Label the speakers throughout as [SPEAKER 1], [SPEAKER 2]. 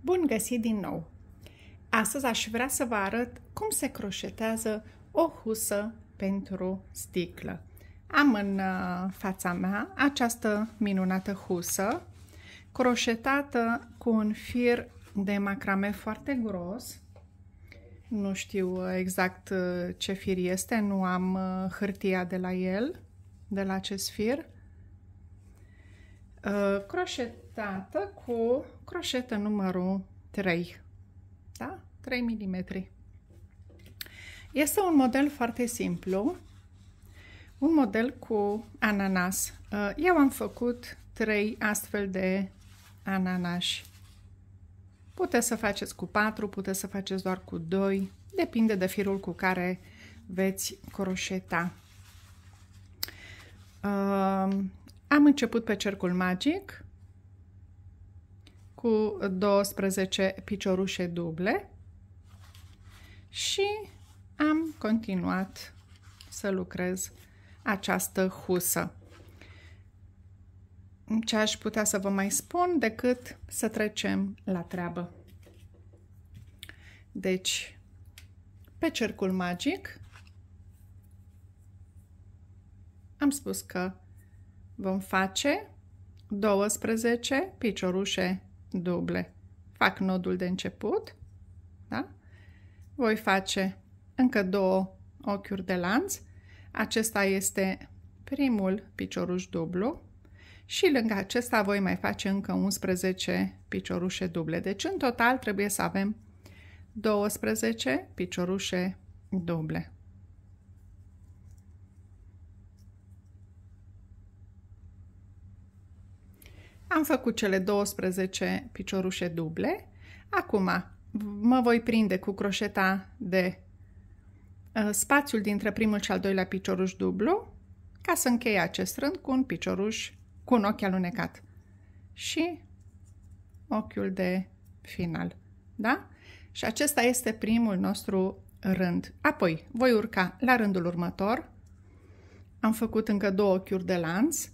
[SPEAKER 1] Bun găsit din nou! Astăzi aș vrea să vă arăt cum se croșetează o husă pentru sticlă. Am în uh, fața mea această minunată husă croșetată cu un fir de macrame foarte gros. Nu știu uh, exact uh, ce fir este, nu am hârtia de la el, de la acest fir Uh, croșetată cu croșetă numărul 3. Da? 3 mm. Este un model foarte simplu. Un model cu ananas. Uh, eu am făcut 3 astfel de ananași. Puteți să faceți cu 4, puteți să faceți doar cu 2, depinde de firul cu care veți croșeta. Uh, am început pe cercul magic cu 12 piciorușe duble și am continuat să lucrez această husă. Ce aș putea să vă mai spun decât să trecem la treabă. Deci, pe cercul magic am spus că vom face 12 piciorușe duble. Fac nodul de început, da? Voi face încă două ochiuri de lanț. Acesta este primul picioruș dublu și lângă acesta voi mai face încă 11 piciorușe duble. Deci în total trebuie să avem 12 piciorușe duble. Am făcut cele 12 piciorușe duble. Acum mă voi prinde cu croșeta de uh, spațiul dintre primul și al doilea picioruș dublu ca să închei acest rând cu un picioruș cu un ochi alunecat și ochiul de final. Da? Și acesta este primul nostru rând. Apoi voi urca la rândul următor. Am făcut încă două ochiuri de lanț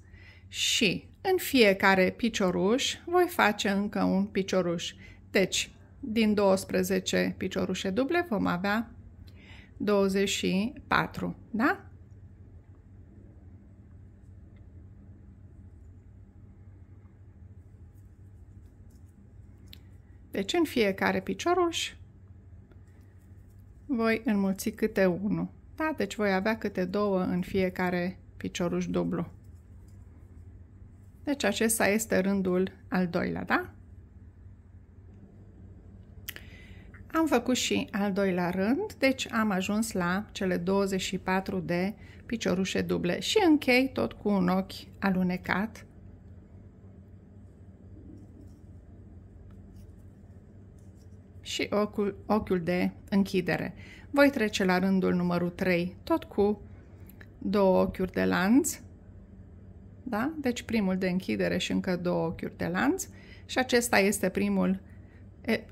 [SPEAKER 1] și în fiecare picioruș voi face încă un picioruș. Deci, din 12 piciorușe duble vom avea 24, da? Deci în fiecare picioruș voi înmulți câte unul. Da? Deci voi avea câte două în fiecare picioruș dublu. Deci acesta este rândul al doilea, da? Am făcut și al doilea rând, deci am ajuns la cele 24 de piciorușe duble și închei tot cu un ochi alunecat. și ochiul, ochiul de închidere. Voi trece la rândul numărul 3, tot cu două ochiuri de lanț da? Deci primul de închidere și încă două ochiuri de lanț și acesta este primul,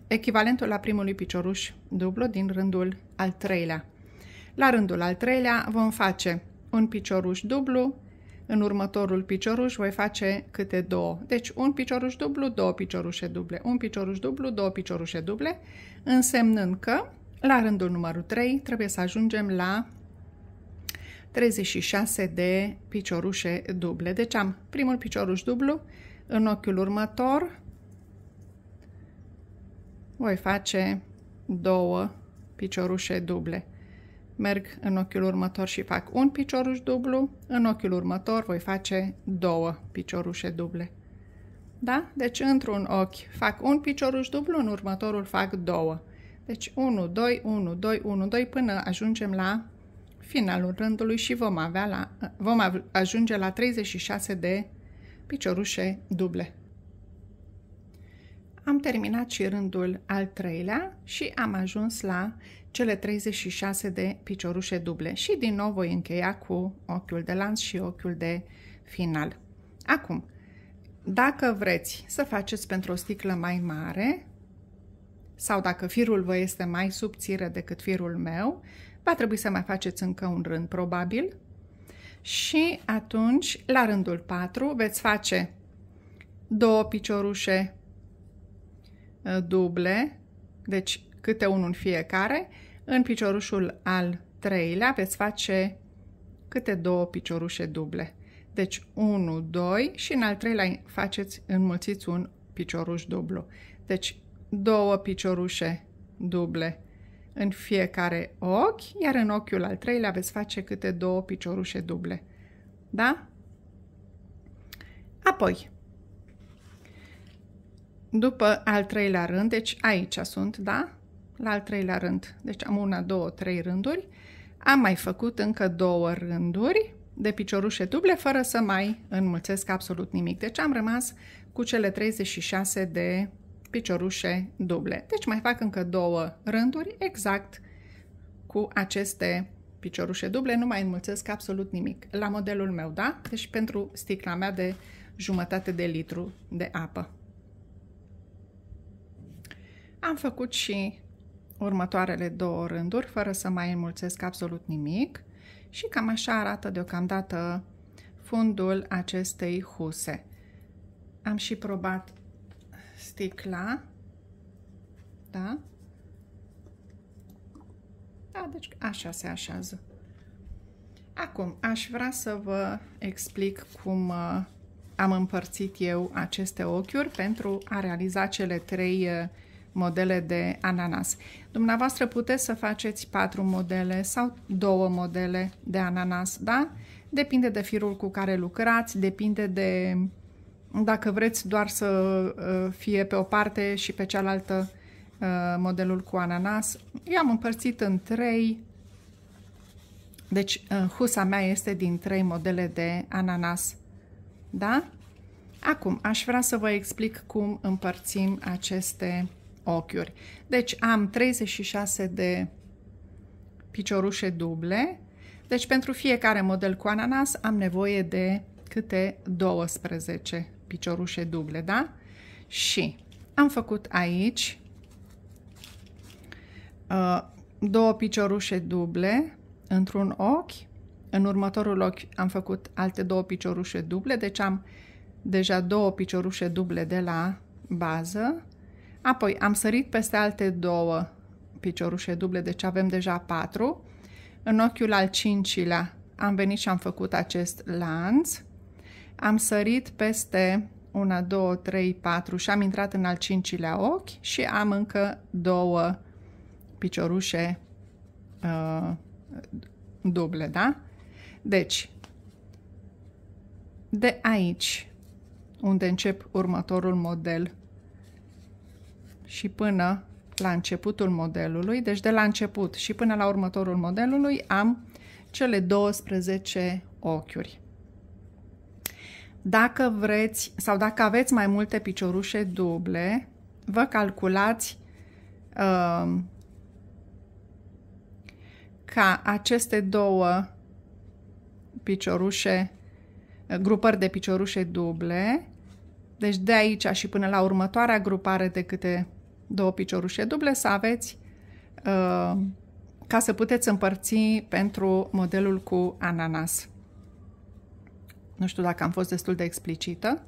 [SPEAKER 1] echivalentul la primului picioruș dublu din rândul al treilea. La rândul al treilea vom face un picioruș dublu, în următorul picioruș voi face câte două. Deci un picioruș dublu, două piciorușe duble, un picioruș dublu, două piciorușe duble, însemnând că la rândul numărul 3 trebuie să ajungem la 36 de piciorușe duble. Deci am primul picioruș dublu, în ochiul următor voi face două piciorușe duble. Merg în ochiul următor și fac un picioruș dublu, în ochiul următor voi face două piciorușe duble. Da? Deci într-un ochi fac un picioruș dublu, în următorul fac două. Deci 1, 2, 1, 2, 1, 2 până ajungem la finalul rândului și vom, avea la, vom ajunge la 36 de piciorușe duble. Am terminat și rândul al treilea și am ajuns la cele 36 de piciorușe duble și din nou voi încheia cu ochiul de lanț și ochiul de final. Acum, dacă vreți să faceți pentru o sticlă mai mare sau dacă firul vă este mai subțire decât firul meu, va trebui să mai faceți încă un rând probabil și atunci la rândul 4 veți face două piciorușe uh, duble, deci câte unul în fiecare. În piciorușul al treilea veți face câte două piciorușe duble. Deci 1, 2 și în al treilea faceți, înmulțiți un picioruș dublu. Deci două piciorușe duble în fiecare ochi, iar în ochiul al treilea veți face câte două piciorușe duble. Da? Apoi, după al treilea rând, deci aici sunt, da? La al treilea rând, deci am una, două, trei rânduri, am mai făcut încă două rânduri de piciorușe duble fără să mai înmulțesc absolut nimic. Deci am rămas cu cele 36 de piciorușe duble. Deci mai fac încă două rânduri exact cu aceste piciorușe duble, nu mai înmulțesc absolut nimic. La modelul meu, da? Deci pentru sticla mea de jumătate de litru de apă. Am făcut și următoarele două rânduri, fără să mai înmulțesc absolut nimic. Și cam așa arată deocamdată fundul acestei huse. Am și probat sticla. Da? Da, deci așa se așează. Acum, aș vrea să vă explic cum uh, am împărțit eu aceste ochiuri pentru a realiza cele trei uh, modele de ananas. Dumneavoastră puteți să faceți patru modele sau două modele de ananas, da? Depinde de firul cu care lucrați, depinde de dacă vreți doar să uh, fie pe o parte și pe cealaltă uh, modelul cu ananas. I-am împărțit în trei. Deci uh, husa mea este din trei modele de ananas. Da? Acum, aș vrea să vă explic cum împărțim aceste ochiuri. Deci am 36 de piciorușe duble. Deci pentru fiecare model cu ananas am nevoie de câte 12 piciorușe duble, da? Și am făcut aici uh, două piciorușe duble într-un ochi, în următorul ochi am făcut alte două piciorușe duble, deci am deja două piciorușe duble de la bază, apoi am sărit peste alte două piciorușe duble, deci avem deja patru. În ochiul al cincilea am venit și am făcut acest lanț, am sărit peste 1, 2, 3, 4 și am intrat în al cincilea ochi și am încă două piciorușe uh, duble, da? Deci, de aici, unde încep următorul model și până la începutul modelului, deci de la început și până la următorul modelului am cele 12 ochiuri. Dacă vreți sau dacă aveți mai multe piciorușe duble, vă calculați uh, ca aceste două piciorușe, grupări de piciorușe duble, deci de aici și până la următoarea grupare de câte două piciorușe duble să aveți uh, ca să puteți împărți pentru modelul cu ananas. Nu știu dacă am fost destul de explicită.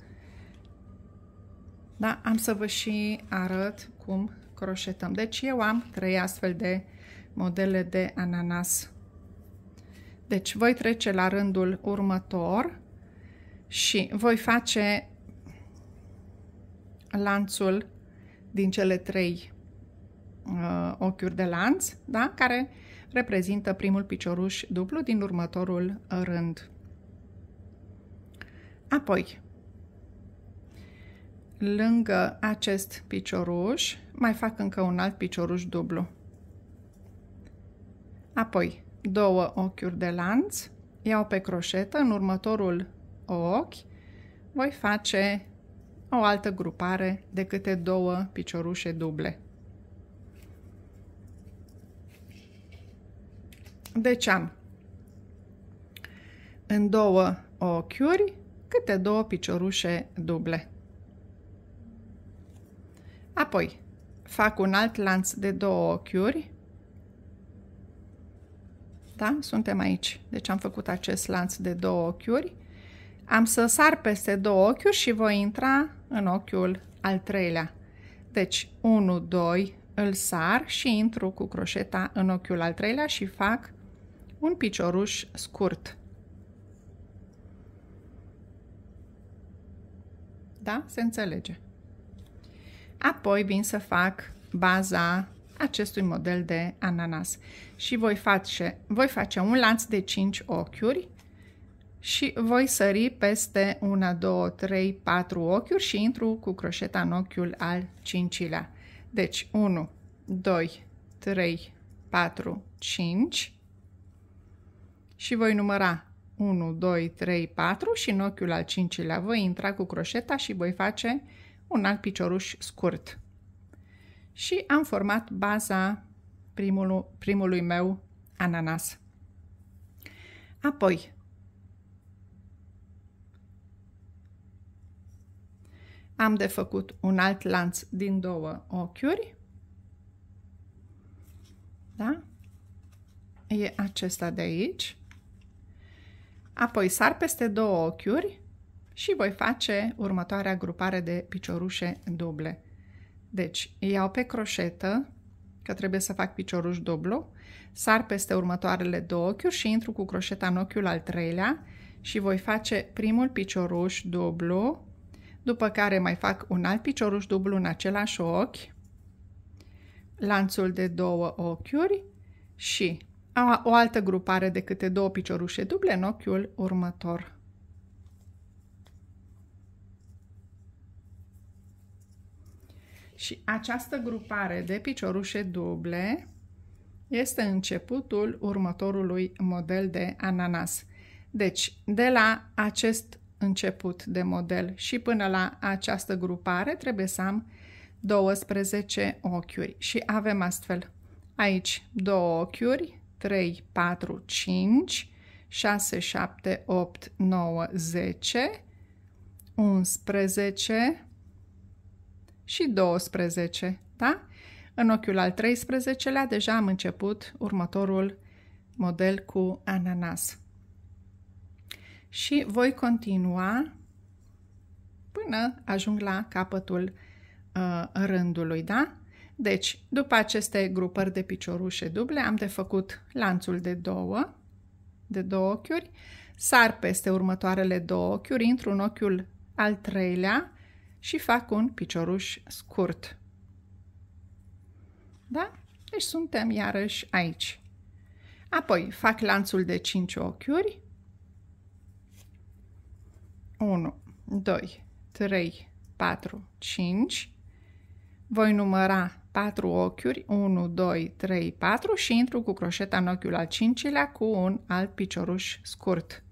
[SPEAKER 1] Da, am să vă și arăt cum croșetăm. Deci eu am trei astfel de modele de ananas. Deci voi trece la rândul următor și voi face lanțul din cele trei uh, ochiuri de lanț, da? care reprezintă primul picioruș dublu din următorul rând. Apoi, lângă acest picioruș, mai fac încă un alt picioruș dublu. Apoi, două ochiuri de lanț, iau pe croșetă în următorul ochi, voi face o altă grupare de câte două piciorușe duble. Deci am în două ochiuri câte două piciorușe duble. Apoi, fac un alt lanț de două ochiuri. Da? Suntem aici. Deci am făcut acest lanț de două ochiuri. Am să sar peste două ochiuri și voi intra în ochiul al treilea. Deci 1, 2, îl sar și intru cu croșeta în ochiul al treilea și fac un picioruș scurt. Da? Se înțelege. Apoi vin să fac baza acestui model de ananas și voi face, voi face un lanț de 5 ochiuri și voi sări peste 1, 2, 3, 4 ochiuri și intru cu croșeta în ochiul al cincilea. Deci 1, 2, 3, 4, 5 și voi număra 1, 2, 3, 4 și în ochiul al cincilea voi intra cu croșeta și voi face un alt picioruș scurt. Și am format baza primul, primului meu ananas. Apoi, am de făcut un alt lanț din două ochiuri. Da? E acesta de aici. Apoi sar peste două ochiuri și voi face următoarea grupare de piciorușe duble. Deci, iau pe croșetă, că trebuie să fac picioruș dublu, sar peste următoarele două ochiuri și intru cu croșeta în ochiul al treilea și voi face primul picioruș dublu, după care mai fac un alt picioruș dublu în același ochi, lanțul de două ochiuri și a, o altă grupare de câte două piciorușe duble în ochiul următor. Și această grupare de piciorușe duble este începutul următorului model de ananas. Deci, de la acest început de model și până la această grupare trebuie să am 12 ochiuri și avem astfel aici două ochiuri, 3, 4, 5, 6, 7, 8, 9, 10, 11 și 12, da? În ochiul al 13-lea deja am început următorul model cu ananas. Și voi continua până ajung la capătul uh, rândului, da? Deci, după aceste grupări de piciorușe duble, am de făcut lanțul de două, de două ochiuri, sar peste următoarele două ochiuri, intru în ochiul al treilea și fac un picioruș scurt. Da? Deci suntem iarăși aici. Apoi fac lanțul de 5 ochiuri. 1, 2, 3, 4, 5. Voi număra 4 ochiuri, 1, 2, 3, 4 și intru cu croșeta în ochiul al cincilea cu un alt picioruș scurt.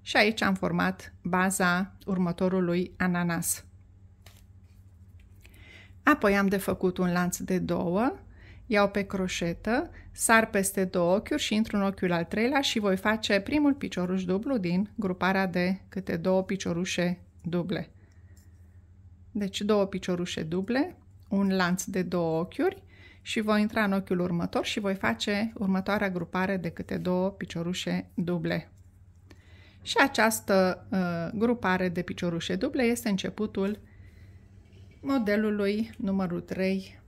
[SPEAKER 1] Și aici am format baza următorului ananas. Apoi am de făcut un lanț de două, iau pe croșetă, sar peste două ochiuri și intru în ochiul al treilea și voi face primul picioruș dublu din gruparea de câte două piciorușe duble. Deci două piciorușe duble, un lanț de două ochiuri și voi intra în ochiul următor și voi face următoarea grupare de câte două piciorușe duble. Și această uh, grupare de piciorușe duble este începutul modelului numărul 3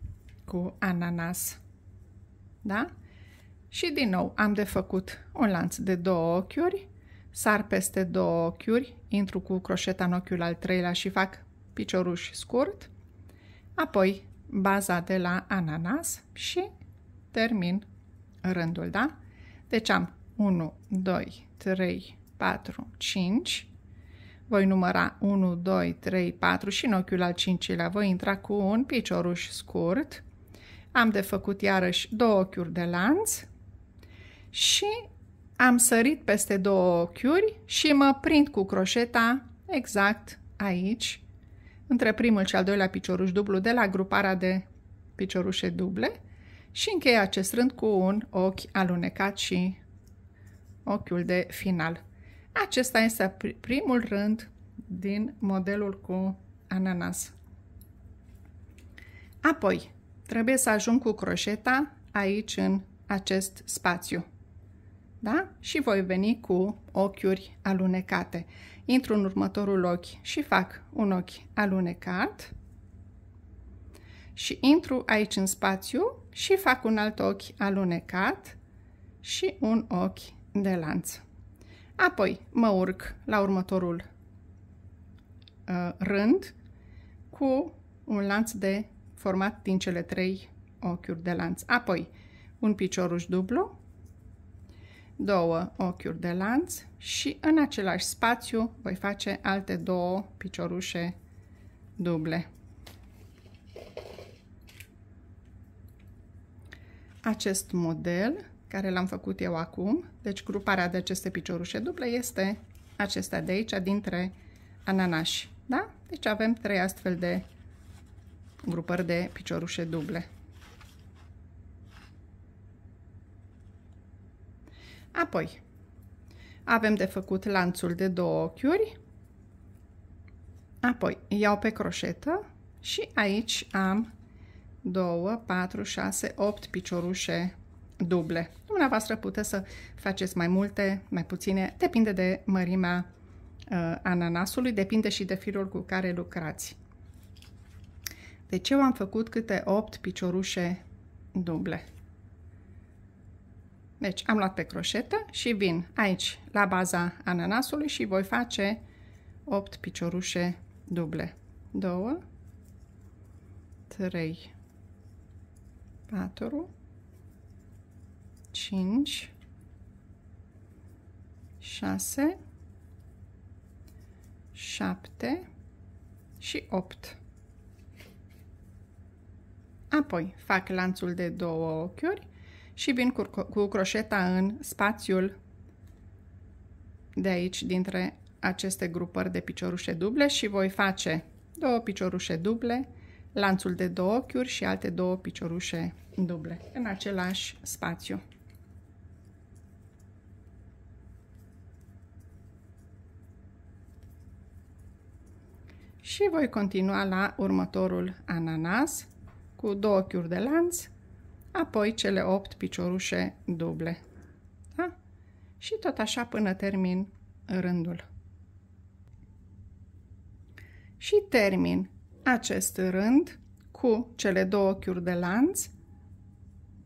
[SPEAKER 1] cu ananas. Da? Și din nou am de făcut un lanț de două ochiuri, sar peste două ochiuri, intru cu croșeta în ochiul al treilea și fac picioruș scurt, apoi baza de la ananas și termin rândul, da? Deci am 1, 2, 3, 4, 5. Voi număra 1, 2, 3, 4 și în ochiul al cincilea voi intra cu un picioruș scurt. Am de făcut iarăși două ochiuri de lanț și am sărit peste două ochiuri și mă prind cu croșeta exact aici între primul și al doilea picioruș dublu de la gruparea de piciorușe duble și încheie acest rând cu un ochi alunecat și ochiul de final. Acesta este primul rând din modelul cu ananas. Apoi, trebuie să ajung cu croșeta aici în acest spațiu. Da? Și voi veni cu ochiuri alunecate intru în următorul ochi și fac un ochi alunecat și intru aici în spațiu și fac un alt ochi alunecat și un ochi de lanț. Apoi mă urc la următorul uh, rând cu un lanț de format din cele trei ochiuri de lanț. Apoi un picioruș dublu două ochiuri de lanț și în același spațiu voi face alte două piciorușe duble. Acest model care l-am făcut eu acum, deci gruparea de aceste piciorușe duble este acesta de aici, dintre ananași. Da? Deci avem trei astfel de grupări de piciorușe duble. Apoi, avem de făcut lanțul de două ochiuri, apoi iau pe croșetă și aici am 2, 4, 6, 8 piciorușe duble. Dumneavoastră puteți să faceți mai multe, mai puține, depinde de mărimea uh, ananasului, depinde și de firul cu care lucrați. Deci eu am făcut câte 8 piciorușe duble. Deci am luat pe croșetă și vin aici la baza ananasului și voi face 8 piciorușe duble. 2, 3, 4, 5, 6, 7 și 8. Apoi fac lanțul de două ochiuri și vin cu, cu croșeta în spațiul de aici dintre aceste grupări de piciorușe duble și voi face două piciorușe duble, lanțul de două ochiuri și alte două piciorușe duble în același spațiu. Și voi continua la următorul ananas cu două ochiuri de lanț, apoi cele 8 piciorușe duble. Da? Și tot așa până termin rândul. Și termin acest rând cu cele două ochiuri de lanț,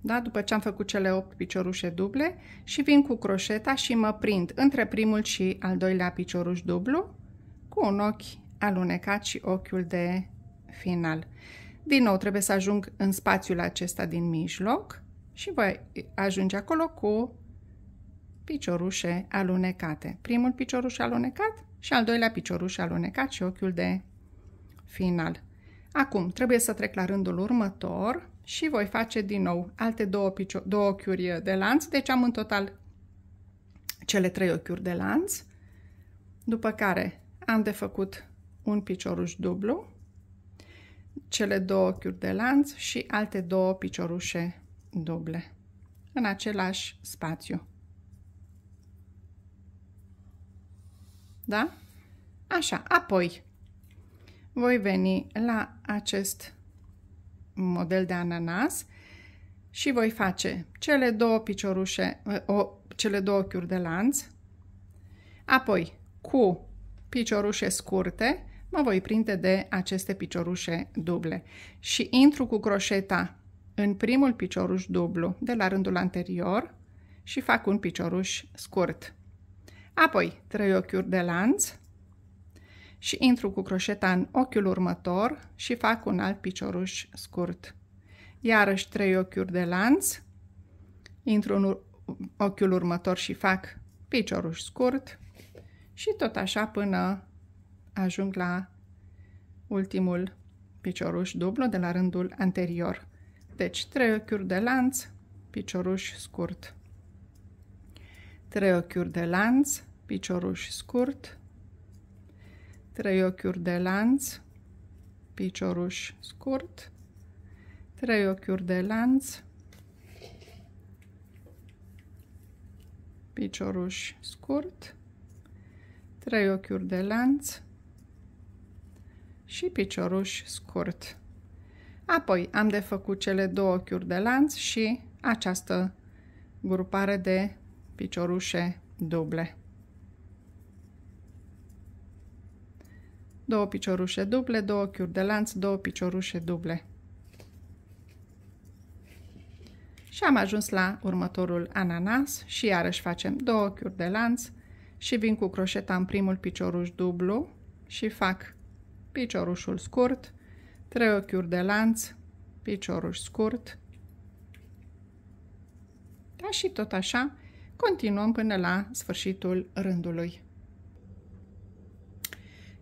[SPEAKER 1] da? după ce am făcut cele 8 piciorușe duble și vin cu croșeta și mă prind între primul și al doilea picioruș dublu cu un ochi alunecat și ochiul de final. Din nou trebuie să ajung în spațiul acesta din mijloc și voi ajunge acolo cu piciorușe alunecate. Primul picioruș alunecat și al doilea picioruș alunecat și ochiul de final. Acum trebuie să trec la rândul următor și voi face din nou alte două, picio- două ochiuri de lanț, deci am în total cele trei ochiuri de lanț, după care am de făcut un picioruș dublu, cele două ochiuri de lanț și alte două piciorușe duble în același spațiu. Da? Așa, apoi voi veni la acest model de ananas și voi face cele două piciorușe, eh, o, cele două ochiuri de lanț, apoi cu piciorușe scurte mă voi prinde de aceste piciorușe duble și intru cu croșeta în primul picioruș dublu de la rândul anterior și fac un picioruș scurt. Apoi trei ochiuri de lanț și intru cu croșeta în ochiul următor și fac un alt picioruș scurt. Iarăși trei ochiuri de lanț, intru în ochiul următor și fac picioruș scurt și tot așa până ajung la ultimul picioruș dublu de la rândul anterior. Deci trei ochiuri de lanț, picioruș scurt. trei ochiuri de lanț, picioruș scurt. trei ochiuri de lanț, picioruș scurt. trei ochiuri de lanț, picioruș scurt. trei ochiuri de lanț, și picioruș scurt. Apoi am de făcut cele două ochiuri de lanț și această grupare de piciorușe duble. Două piciorușe duble, două ochiuri de lanț, două piciorușe duble. Și am ajuns la următorul ananas și iarăși facem două ochiuri de lanț și vin cu croșeta în primul picioruș dublu și fac piciorușul scurt, trei ochiuri de lanț, picioruș scurt. Da, și tot așa continuăm până la sfârșitul rândului.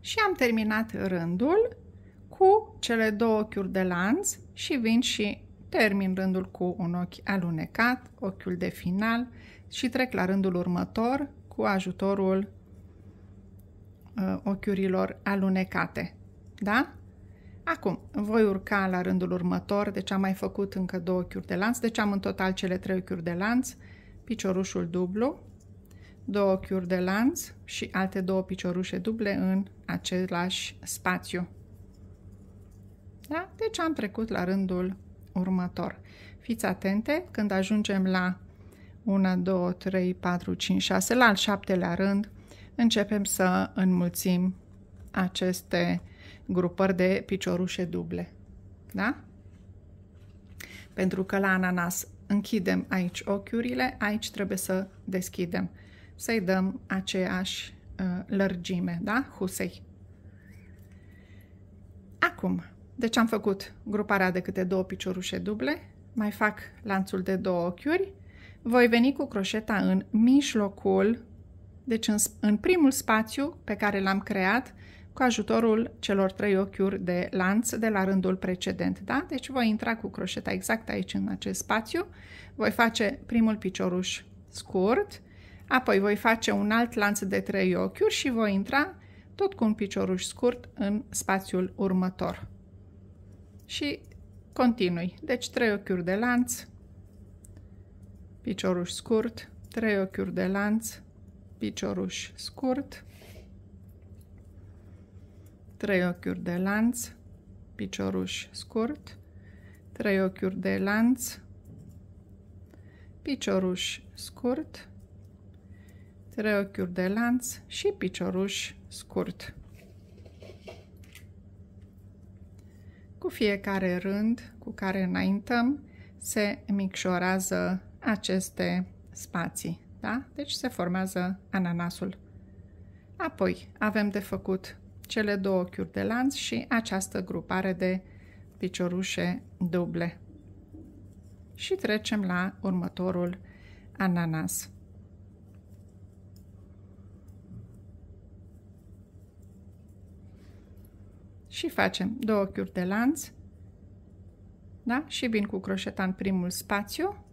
[SPEAKER 1] Și am terminat rândul cu cele două ochiuri de lanț și vin și termin rândul cu un ochi alunecat, ochiul de final și trec la rândul următor cu ajutorul uh, ochiurilor alunecate. Da? Acum, voi urca la rândul următor, deci am mai făcut încă două ochiuri de lanț, deci am în total cele trei ochiuri de lanț, piciorușul dublu, două ochiuri de lanț și alte două piciorușe duble în același spațiu. Da? Deci am trecut la rândul următor. Fiți atente, când ajungem la 1, 2, 3, 4, 5, 6, la al șaptelea rând, începem să înmulțim aceste grupări de piciorușe duble. Da? Pentru că la ananas închidem aici ochiurile, aici trebuie să deschidem. Să-i dăm aceeași uh, lărgime, da? Husei. Acum, deci am făcut gruparea de câte două piciorușe duble, mai fac lanțul de două ochiuri, voi veni cu croșeta în mijlocul, deci în, în primul spațiu pe care l-am creat, cu ajutorul celor trei ochiuri de lanț de la rândul precedent. Da? Deci voi intra cu croșeta exact aici în acest spațiu, voi face primul picioruș scurt, apoi voi face un alt lanț de trei ochiuri și voi intra tot cu un picioruș scurt în spațiul următor. Și continui. Deci trei ochiuri de lanț, picioruș scurt, trei ochiuri de lanț, picioruș scurt, trei ochiuri de lanț, picioruș scurt, trei ochiuri de lanț, picioruș scurt, trei ochiuri de lanț și picioruș scurt. Cu fiecare rând cu care înaintăm se micșorează aceste spații, da? Deci se formează ananasul. Apoi avem de făcut cele două ochiuri de lanț și această grupare de piciorușe duble. Și trecem la următorul ananas. Și facem două ochiuri de lanț, da? Și vin cu croșeta în primul spațiu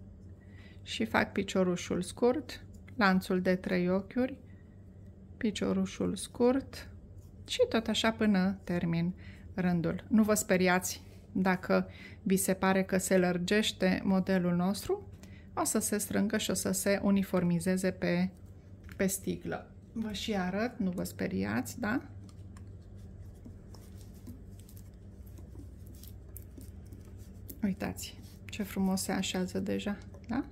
[SPEAKER 1] și fac piciorușul scurt, lanțul de trei ochiuri, piciorușul scurt, și tot așa până termin rândul. Nu vă speriați dacă vi se pare că se lărgește modelul nostru, o să se strângă și o să se uniformizeze pe, pe sticlă. Vă și arăt, nu vă speriați, da? Uitați ce frumos se așează deja, da?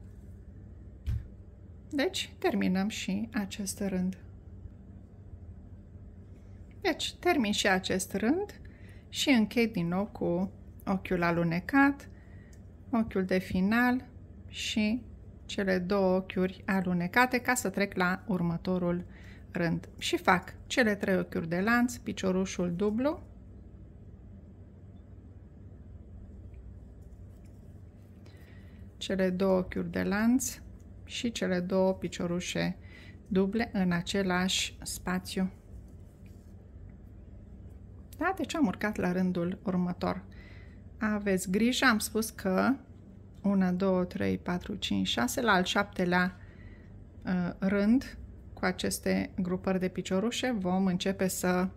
[SPEAKER 1] Deci, terminăm și acest rând. Deci termin și acest rând și închei din nou cu ochiul alunecat, ochiul de final și cele două ochiuri alunecate ca să trec la următorul rând. Și fac cele trei ochiuri de lanț, piciorușul dublu, cele două ochiuri de lanț și cele două piciorușe duble în același spațiu. Da, deci am urcat la rândul următor. Aveți grijă, am spus că 1, 2, 3, 4, 5, 6, la al șaptelea uh, rând cu aceste grupări de piciorușe vom începe să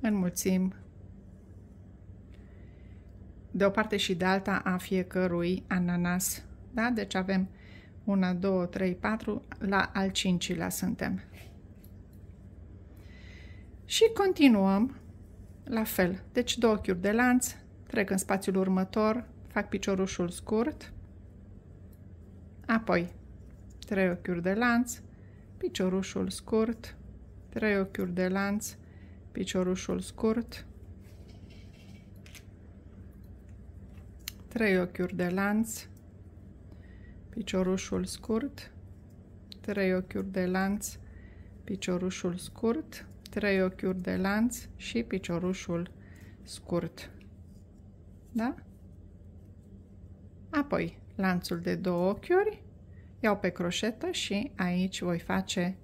[SPEAKER 1] înmulțim de o parte și de alta a fiecărui ananas. Da? Deci avem 1, 2, 3, 4, la al cincilea suntem. Și continuăm la fel, deci două ochiuri de lanț, trec în spațiul următor, fac piciorușul scurt, apoi trei ochiuri de lanț, piciorușul scurt, trei ochiuri de lanț, piciorușul scurt, trei ochiuri de lanț, piciorușul scurt, trei ochiuri de lanț, piciorușul scurt, trei ochiuri de lanț și piciorușul scurt. Da? Apoi lanțul de două ochiuri, iau pe croșetă și aici voi face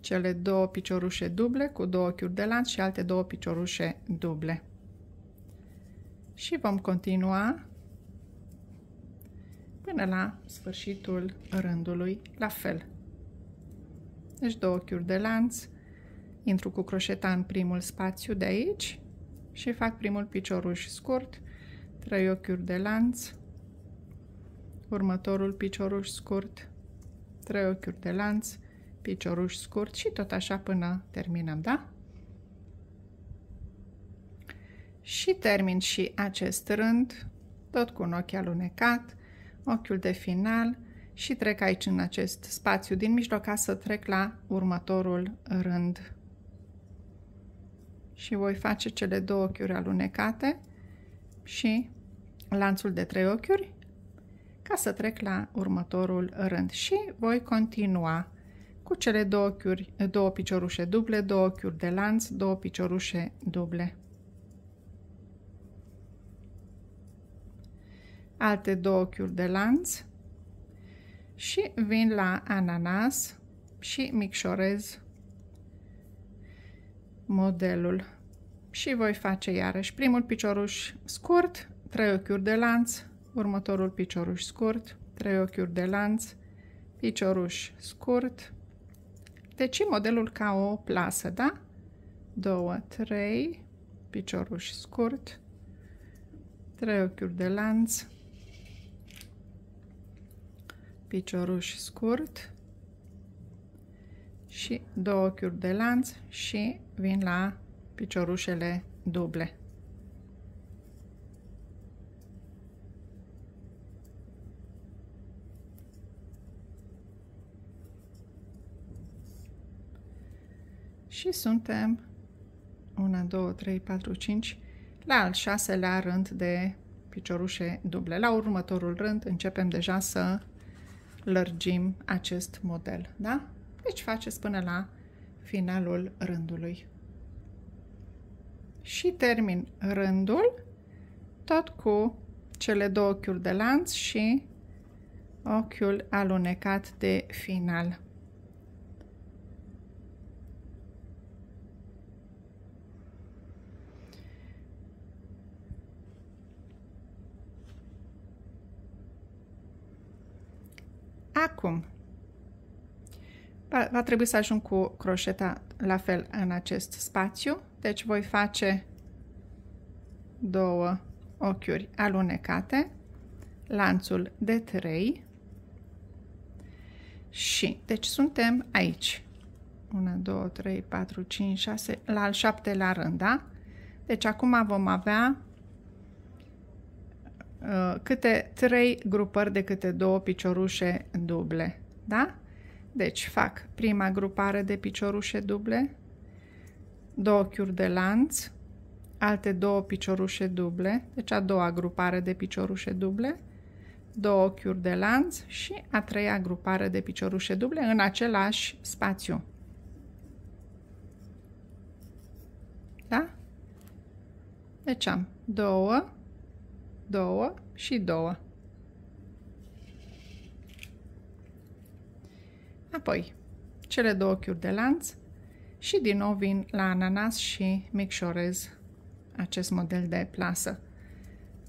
[SPEAKER 1] cele două piciorușe duble cu două ochiuri de lanț și alte două piciorușe duble. Și vom continua până la sfârșitul rândului, la fel. Deci două ochiuri de lanț, intru cu croșeta în primul spațiu de aici și fac primul picioruș scurt, trei ochiuri de lanț, următorul picioruș scurt, trei ochiuri de lanț, picioruș scurt și tot așa până terminăm, da? Și termin și acest rând, tot cu un ochi alunecat, ochiul de final și trec aici în acest spațiu din mijloc ca să trec la următorul rând și voi face cele două ochiuri alunecate și lanțul de trei ochiuri ca să trec la următorul rând și voi continua cu cele două, ochiuri, două piciorușe duble, două ochiuri de lanț, două piciorușe duble. Alte două ochiuri de lanț și vin la ananas și micșorez modelul. Și voi face iarăși primul picioruș scurt, trei ochiuri de lanț, următorul picioruș scurt, trei ochiuri de lanț, picioruș scurt. Deci modelul ca o plasă, da? 2, 3, picioruș scurt, trei ochiuri de lanț, picioruș scurt, și două ochiuri de lanț și vin la piciorușele duble. Și suntem 1, 2, 3, 4, 5 la al șaselea rând de piciorușe duble. La următorul rând începem deja să lărgim acest model, da? Deci faceți până la finalul rândului. Și termin rândul tot cu cele două ochiuri de lanț și ochiul alunecat de final. Acum Va, va trebui să ajung cu croșeta la fel în acest spațiu. Deci voi face două ochiuri alunecate, lanțul de 3 și deci suntem aici. 1, 2, 3, 4, 5, 6, la al șaptelea rând, da? Deci acum vom avea uh, câte 3 grupări de câte două piciorușe duble, da? Deci fac prima grupare de piciorușe duble, două chiuri de lanț, alte două piciorușe duble, deci a doua grupare de piciorușe duble, două ochiuri de lanț și a treia grupare de piciorușe duble în același spațiu. Da? Deci am două, două și două. Apoi, cele două ochiuri de lanț și din nou vin la ananas și micșorez acest model de plasă.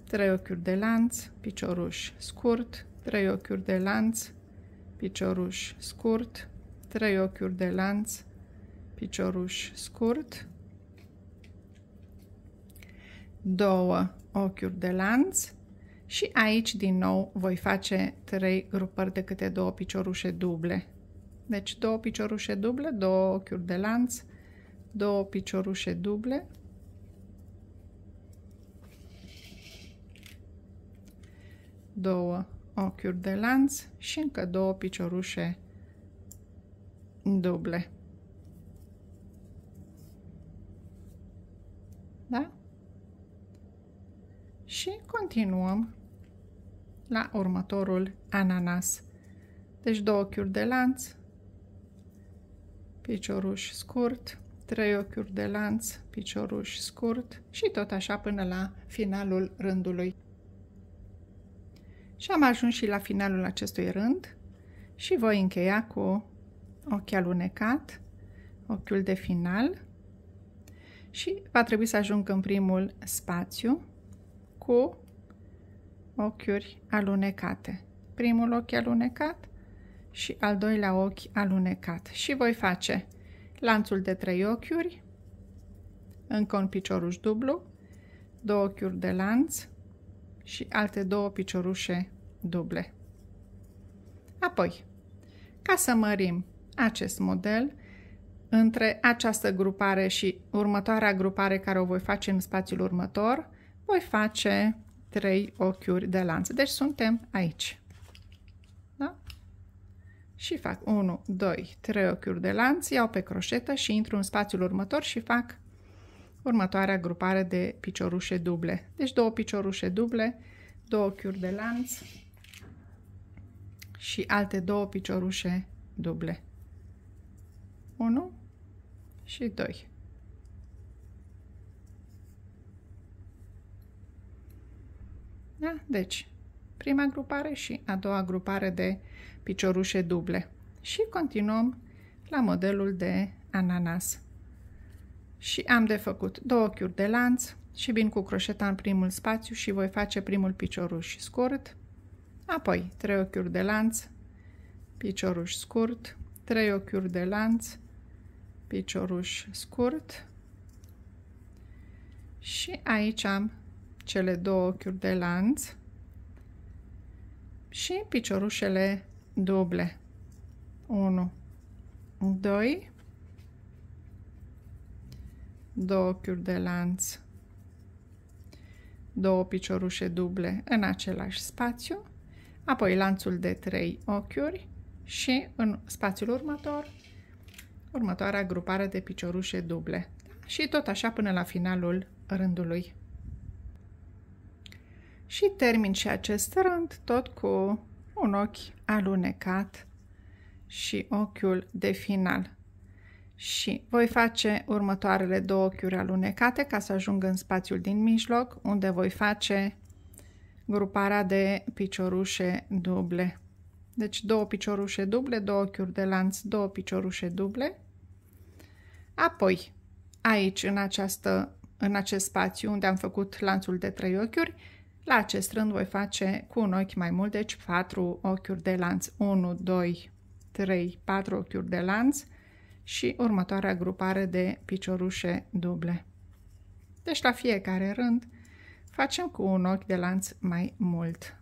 [SPEAKER 1] trei ochiuri de lanț, picioruș scurt, trei ochiuri de lanț, picioruș scurt, trei ochiuri de lanț, picioruș scurt, două ochiuri de lanț și aici din nou voi face trei grupări de câte două piciorușe duble. Deci două piciorușe duble, două ochiuri de lanț, două piciorușe duble. Două ochiuri de lanț și încă două piciorușe duble. Da? Și continuăm la următorul ananas. Deci două ochiuri de lanț, picioruș scurt, trei ochiuri de lanț, picioruș scurt și tot așa până la finalul rândului. Și am ajuns și la finalul acestui rând și voi încheia cu ochi alunecat, ochiul de final și va trebui să ajung în primul spațiu cu ochiuri alunecate. Primul ochi alunecat, și al doilea ochi alunecat. Și voi face lanțul de trei ochiuri, încă un picioruș dublu, două ochiuri de lanț și alte două piciorușe duble. Apoi, ca să mărim acest model, între această grupare și următoarea grupare care o voi face în spațiul următor, voi face trei ochiuri de lanț. Deci suntem aici și fac 1, 2, 3 ochiuri de lanț, iau pe croșetă și intru în spațiul următor și fac următoarea grupare de piciorușe duble. Deci două piciorușe duble, două ochiuri de lanț și alte două piciorușe duble. 1 și 2. Da? Deci, prima grupare și a doua grupare de piciorușe duble. Și continuăm la modelul de ananas. Și am de făcut două ochiuri de lanț și vin cu croșeta în primul spațiu și voi face primul picioruș scurt, apoi trei ochiuri de lanț, picioruș scurt, Trei ochiuri de lanț, picioruș scurt și aici am cele două ochiuri de lanț și piciorușele duble 1 2 două ochiuri de lanț două piciorușe duble în același spațiu apoi lanțul de 3 ochiuri și în spațiul următor următoarea grupare de piciorușe duble și tot așa până la finalul rândului. Și termin și acest rând tot cu un ochi alunecat și ochiul de final. Și voi face următoarele două ochiuri alunecate ca să ajung în spațiul din mijloc, unde voi face gruparea de piciorușe duble. Deci două piciorușe duble, două ochiuri de lanț, două piciorușe duble. Apoi, aici, în, această, în acest spațiu unde am făcut lanțul de trei ochiuri, la acest rând voi face cu un ochi mai mult, deci 4 ochiuri de lanț, 1, 2, 3, 4 ochiuri de lanț și următoarea grupare de piciorușe duble. Deci la fiecare rând facem cu un ochi de lanț mai mult.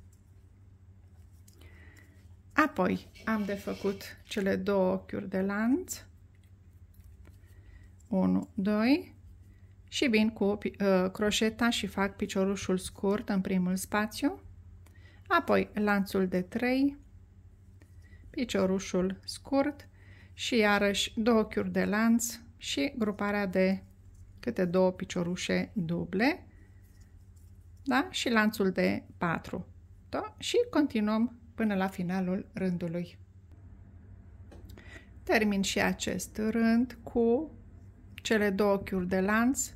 [SPEAKER 1] Apoi am de făcut cele două ochiuri de lanț, 1, 2 și vin cu uh, croșeta și fac piciorușul scurt în primul spațiu, apoi lanțul de 3, piciorușul scurt și iarăși două ochiuri de lanț și gruparea de câte două piciorușe duble da? și lanțul de 4 da? și continuăm până la finalul rândului. Termin și acest rând cu cele două ochiuri de lanț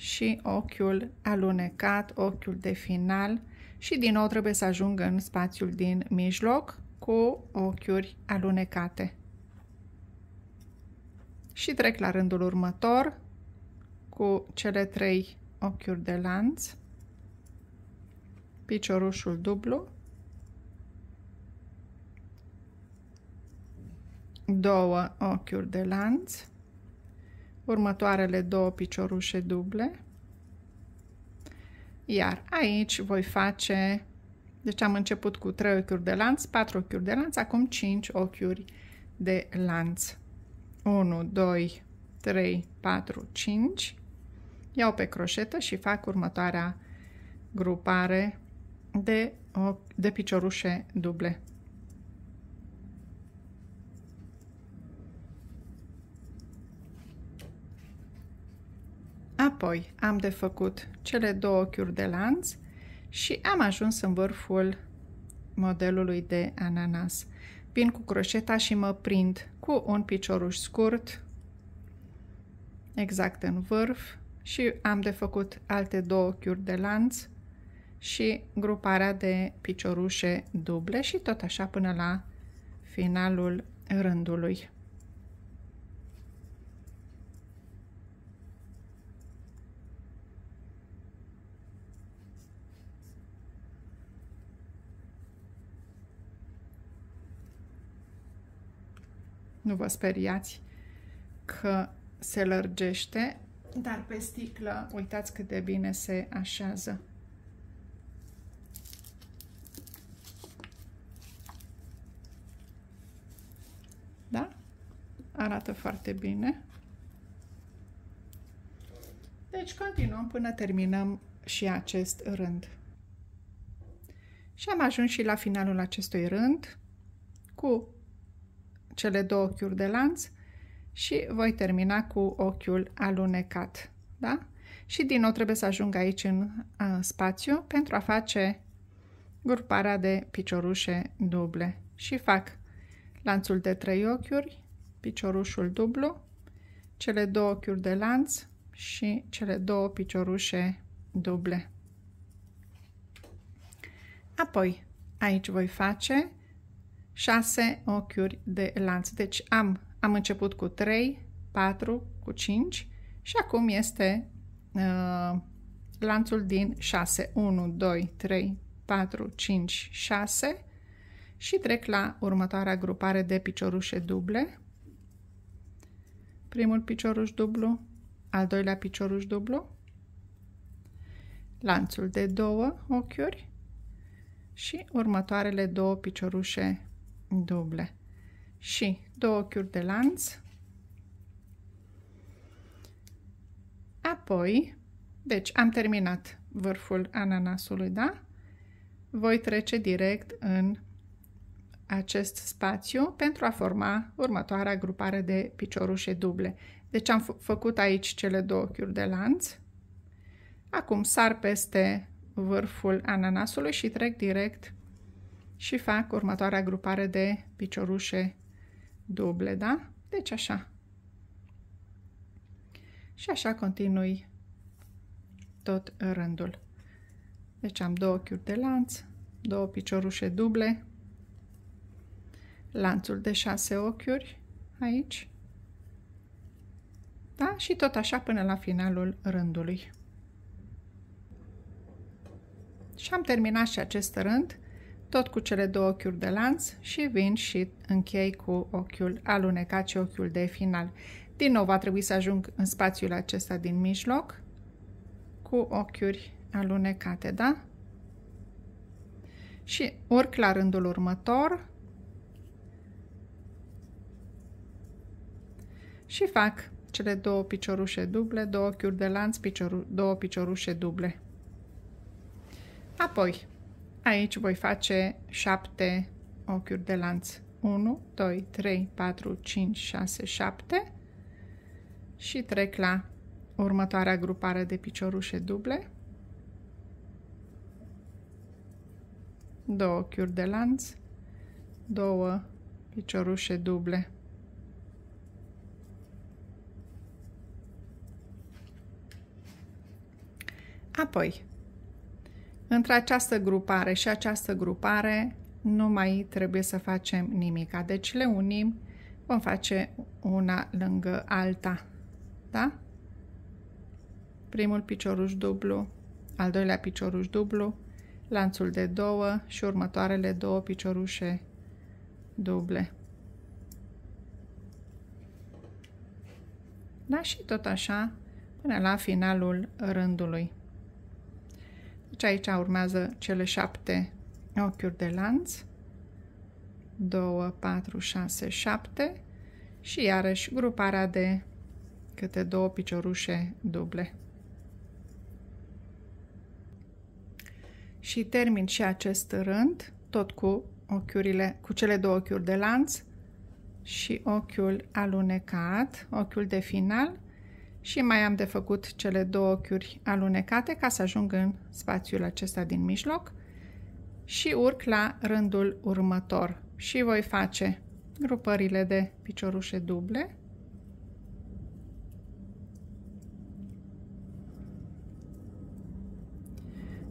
[SPEAKER 1] și ochiul alunecat, ochiul de final și din nou trebuie să ajungă în spațiul din mijloc cu ochiuri alunecate. Și trec la rândul următor cu cele trei ochiuri de lanț, piciorușul dublu, două ochiuri de lanț, următoarele două piciorușe duble. Iar aici voi face, deci am început cu 3 ochiuri de lanț, 4 ochiuri de lanț, acum 5 ochiuri de lanț. 1, 2, 3, 4, 5. Iau pe croșetă și fac următoarea grupare de, de piciorușe duble. Apoi am de făcut cele două ochiuri de lanț și am ajuns în vârful modelului de ananas. Vin cu croșeta și mă prind cu un picioruș scurt, exact în vârf, și am de făcut alte două ochiuri de lanț și gruparea de piciorușe duble și tot așa până la finalul rândului. Nu vă speriați că se lărgește, dar pe sticlă uitați cât de bine se așează. Da? Arată foarte bine. Deci continuăm până terminăm și acest rând. Și am ajuns și la finalul acestui rând cu cele două ochiuri de lanț și voi termina cu ochiul alunecat. Da? Și din nou trebuie să ajung aici în a, spațiu pentru a face gruparea de piciorușe duble. Și fac lanțul de trei ochiuri, piciorușul dublu, cele două ochiuri de lanț și cele două piciorușe duble. Apoi, aici voi face 6 ochiuri de lanț. Deci am, am început cu 3, 4, cu 5 și acum este uh, lanțul din 6. 1, 2, 3, 4, 5, 6 și trec la următoarea grupare de piciorușe duble. Primul picioruș dublu, al doilea picioruș dublu, lanțul de două ochiuri și următoarele două piciorușe duble și două ochiuri de lanț. Apoi, deci am terminat vârful ananasului, da? Voi trece direct în acest spațiu pentru a forma următoarea grupare de piciorușe duble. Deci am făcut aici cele două ochiuri de lanț. Acum sar peste vârful ananasului și trec direct și fac următoarea grupare de piciorușe duble, da? Deci așa. Și așa continui tot rândul. Deci am două chiuri de lanț, două piciorușe duble, lanțul de șase ochiuri aici. Da? Și tot așa până la finalul rândului. Și am terminat și acest rând tot cu cele două ochiuri de lanț și vin și închei cu ochiul alunecat și ochiul de final. Din nou va trebui să ajung în spațiul acesta din mijloc cu ochiuri alunecate, da? Și urc la rândul următor și fac cele două piciorușe duble, două ochiuri de lanț, picioru două piciorușe duble. Apoi Aici voi face 7 ochiuri de lanț. 1, 2, 3, 4, 5, 6, 7 și trec la următoarea grupare de piciorușe duble. 2 ochiuri de lanț, 2 piciorușe duble. Apoi între această grupare și această grupare nu mai trebuie să facem nimic. Deci le unim, vom face una lângă alta. Da? Primul picioruș dublu, al doilea picioruș dublu, lanțul de două și următoarele două piciorușe duble. Da? Și tot așa până la finalul rândului. Deci aici urmează cele șapte ochiuri de lanț. 2, 4, 6, 7 și iarăși gruparea de câte două piciorușe duble. Și termin și acest rând tot cu ochiurile, cu cele două ochiuri de lanț și ochiul alunecat, ochiul de final și mai am de făcut cele două ochiuri alunecate ca să ajung în spațiul acesta din mijloc și urc la rândul următor și voi face grupările de piciorușe duble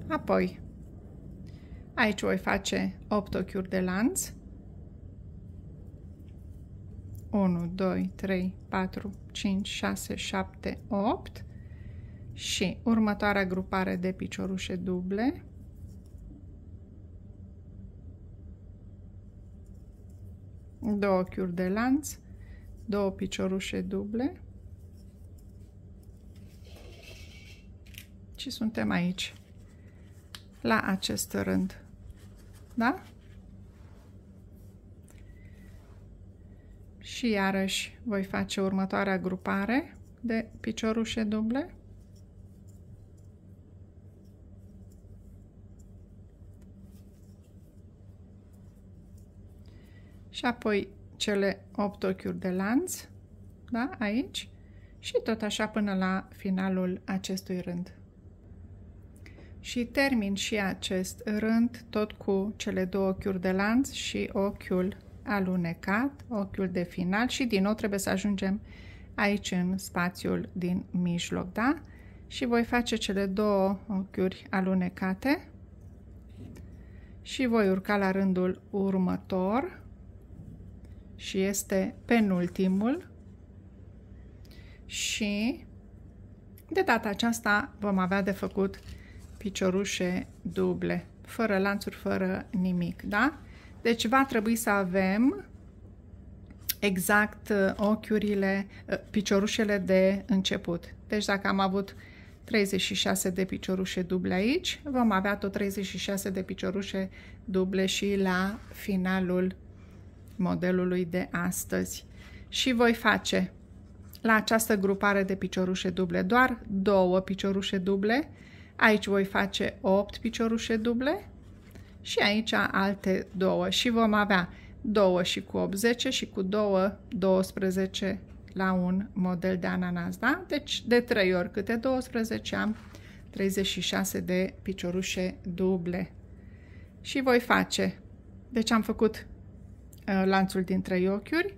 [SPEAKER 1] apoi aici voi face 8 ochiuri de lanț 1, 2, 3, 4, 5, 6, 7, 8 și următoarea grupare de piciorușe duble. Două ochiuri de lanț, două piciorușe duble. Și suntem aici, la acest rând. Da? și iarăși voi face următoarea grupare de piciorușe duble. Și apoi cele 8 ochiuri de lanț, da, aici, și tot așa până la finalul acestui rând. Și termin și acest rând tot cu cele două ochiuri de lanț și ochiul alunecat, ochiul de final și din nou trebuie să ajungem aici în spațiul din mijloc, da? Și voi face cele două ochiuri alunecate și voi urca la rândul următor și este penultimul și de data aceasta vom avea de făcut piciorușe duble, fără lanțuri, fără nimic, da? Deci va trebui să avem exact uh, ochiurile, uh, piciorușele de început. Deci dacă am avut 36 de piciorușe duble aici, vom avea tot 36 de piciorușe duble și la finalul modelului de astăzi. Și voi face la această grupare de piciorușe duble doar două piciorușe duble, aici voi face 8 piciorușe duble, și aici alte două și vom avea 2 și cu 80 și cu 2, 12 la un model de ananas, da? Deci de 3 ori câte 12 am 36 de piciorușe duble. Și voi face, deci am făcut ă, lanțul din 3 ochiuri,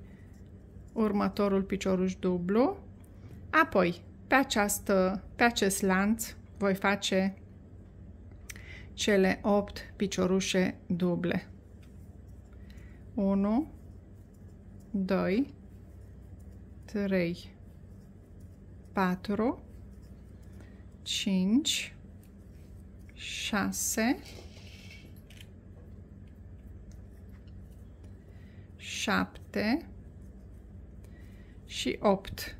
[SPEAKER 1] următorul picioruș dublu, apoi pe, această, pe acest lanț voi face cele 8 piciorușe duble. 1, 2, 3, 4, 5, 6, 7 și 8.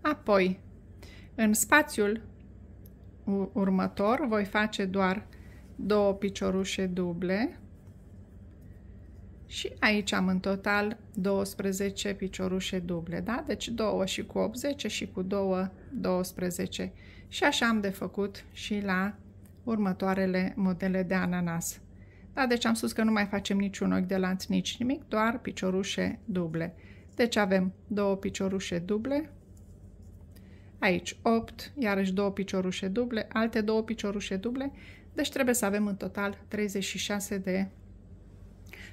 [SPEAKER 1] Apoi, în spațiul următor voi face doar două piciorușe duble și aici am în total 12 piciorușe duble, da? Deci 2 și cu 80 și cu 2, 12. Și așa am de făcut și la următoarele modele de ananas. Da, deci am spus că nu mai facem niciun ochi de lanț, nici nimic, doar piciorușe duble. Deci avem două piciorușe duble, Aici 8, iarăși două piciorușe duble, alte două piciorușe duble, deci trebuie să avem în total 36 de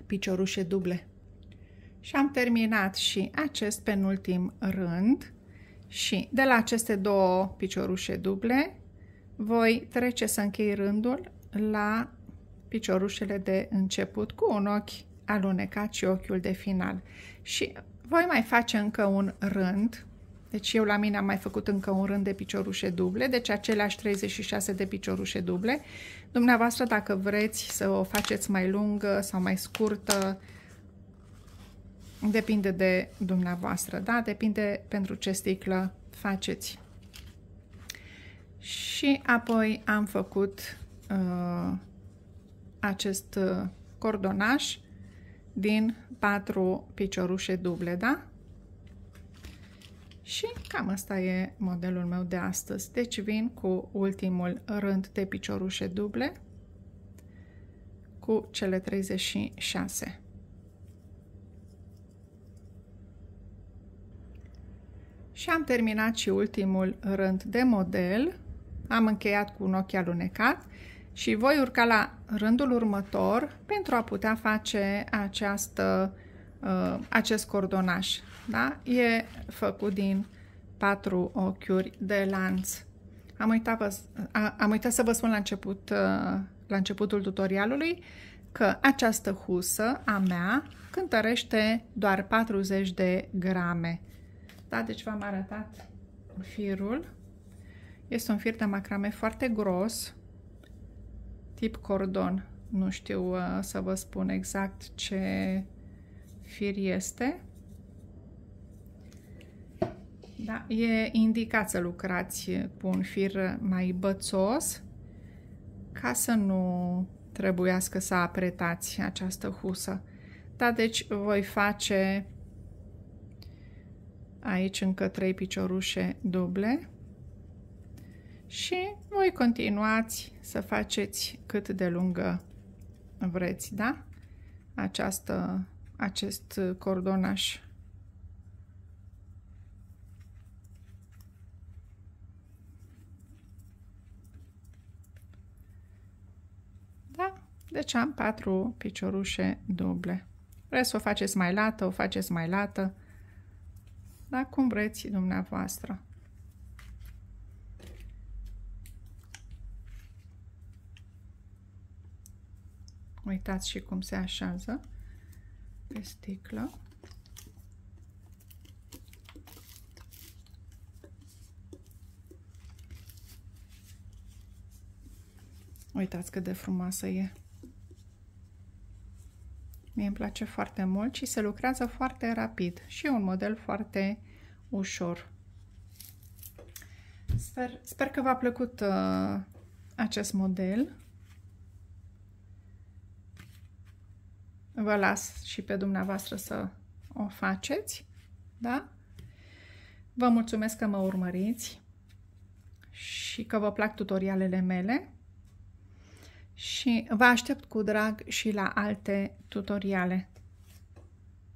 [SPEAKER 1] piciorușe duble. Și am terminat și acest penultim rând și de la aceste două piciorușe duble voi trece să închei rândul la piciorușele de început cu un ochi alunecat și ochiul de final. Și voi mai face încă un rând deci eu la mine am mai făcut încă un rând de piciorușe duble, deci aceleași 36 de piciorușe duble. Dumneavoastră, dacă vreți să o faceți mai lungă sau mai scurtă, depinde de dumneavoastră, da? Depinde pentru ce sticlă faceți. Și apoi am făcut uh, acest uh, cordonaș din patru piciorușe duble, da? Și cam asta e modelul meu de astăzi. Deci vin cu ultimul rând de piciorușe duble cu cele 36. Și am terminat și ultimul rând de model. Am încheiat cu un ochi alunecat și voi urca la rândul următor pentru a putea face această, uh, acest cordonaș. Da? E făcut din patru ochiuri de lanț. Am uitat, vă, a, am uitat să vă spun la, început, uh, la începutul tutorialului că această husă a mea cântărește doar 40 de grame. Da? Deci v-am arătat firul. Este un fir de macrame foarte gros, tip cordon. Nu știu uh, să vă spun exact ce fir este. Da, e indicat să lucrați cu un fir mai bățos ca să nu trebuiască să apretați această husă. Da, deci voi face aici încă trei piciorușe duble și voi continuați să faceți cât de lungă vreți, da? Această, acest cordonaș. Deci am patru piciorușe duble. Vreți o faceți mai lată, o faceți mai lată, dar cum vreți dumneavoastră. Uitați și cum se așează pe sticlă. Uitați cât de frumoasă e. Mie îmi place foarte mult și se lucrează foarte rapid și e un model foarte ușor. Sper, sper că v-a plăcut uh, acest model. Vă las și pe dumneavoastră să o faceți. Da? Vă mulțumesc că mă urmăriți și că vă plac tutorialele mele și vă aștept cu drag și la alte tutoriale.